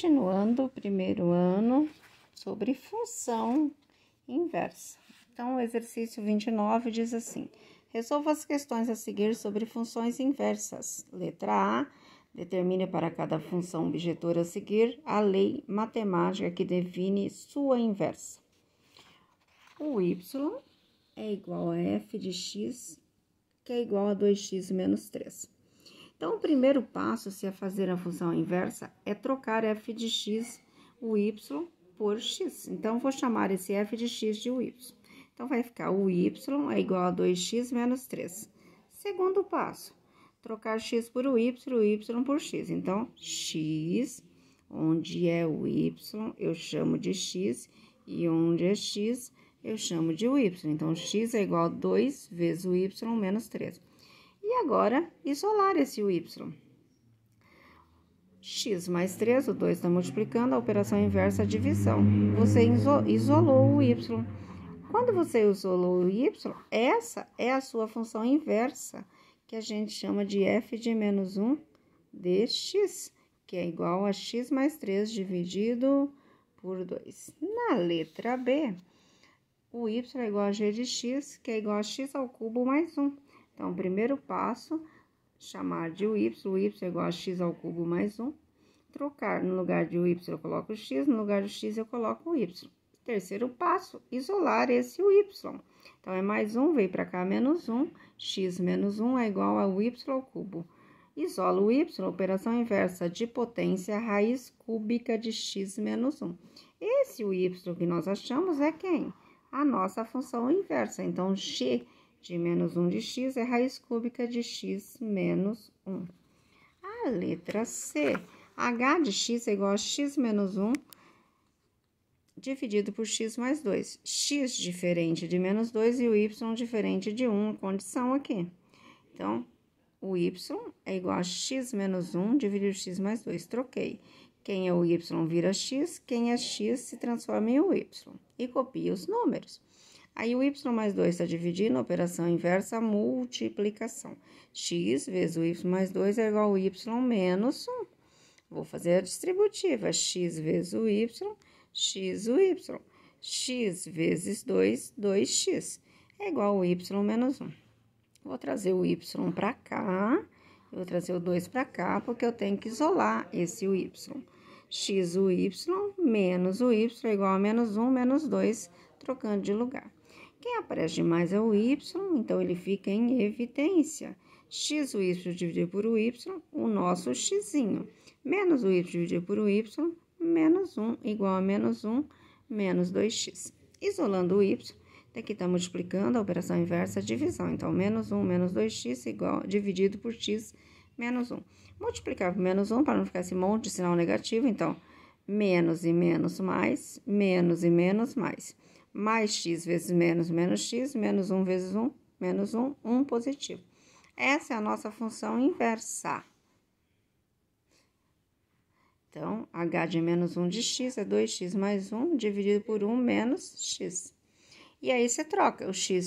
continuando o primeiro ano sobre função inversa. Então, o exercício 29 diz assim: resolva as questões a seguir sobre funções inversas. Letra A: determine para cada função objetora a seguir a lei matemática que define sua inversa. O y é igual a f de x, que é igual a 2x menos 3. Então, o primeiro passo, se a fazer a função inversa, é trocar f de x, o y, por x. Então, vou chamar esse f de x de y. Então, vai ficar o y é igual a 2x menos 3. Segundo passo, trocar x por y, y por x. Então, x, onde é o y, eu chamo de x, e onde é x, eu chamo de y. Então, x é igual a 2 vezes o y menos 3 agora isolar esse y. x mais 3, o 2 está multiplicando, a operação inversa é divisão. Você isolou o y. Quando você isolou o y, essa é a sua função inversa, que a gente chama de f de menos 1 dx, que é igual a x mais 3 dividido por 2. Na letra B, o y é igual a g de x, que é igual a x ao cubo mais 1. Então, primeiro passo, chamar de y, y é igual a x ao cubo mais 1. Trocar, no lugar de y eu coloco x, no lugar de x eu coloco o y. Terceiro passo, isolar esse y. Então, é mais 1, veio para cá menos 1, x menos 1 é igual a y ao cubo. Isola o y, operação inversa de potência raiz cúbica de x menos 1. Esse y que nós achamos é quem? A nossa função inversa. Então, x de menos 1 de x é raiz cúbica de x menos 1. A letra C, h de x é igual a x menos 1 dividido por x mais 2. x diferente de menos 2 e o y diferente de 1, condição aqui. Então, o y é igual a x menos 1 dividido por x mais 2. Troquei. Quem é o y vira x, quem é x se transforma em y. E copia os números. Aí o y mais 2 está dividindo a operação inversa multiplicação. x vezes o y mais 2 é igual a y menos 1. Vou fazer a distributiva. x vezes o y, x o y. x vezes 2, 2x. É igual a y menos 1. Vou trazer o y para cá. vou trazer o 2 para cá, porque eu tenho que isolar esse y. x, o y, menos o y é igual a menos 1, menos 2 trocando de lugar. Quem aparece demais é o Y, então ele fica em evidência. X o Y dividido por o Y, o nosso x. Menos o Y dividido por o Y, menos 1 igual a menos 1, menos 2x. Isolando o Y, daqui está multiplicando a operação inversa, a divisão. Então, menos 1 menos 2x igual, dividido por x, menos 1. Multiplicar por menos 1 para não ficar esse monte de sinal negativo, então, menos e menos mais, menos e menos mais mais x vezes menos menos x, menos 1 vezes 1, menos 1, 1 positivo. Essa é a nossa função inversa. Então, h de menos 1 de x é 2x mais 1 dividido por 1 menos x. E aí você troca o x de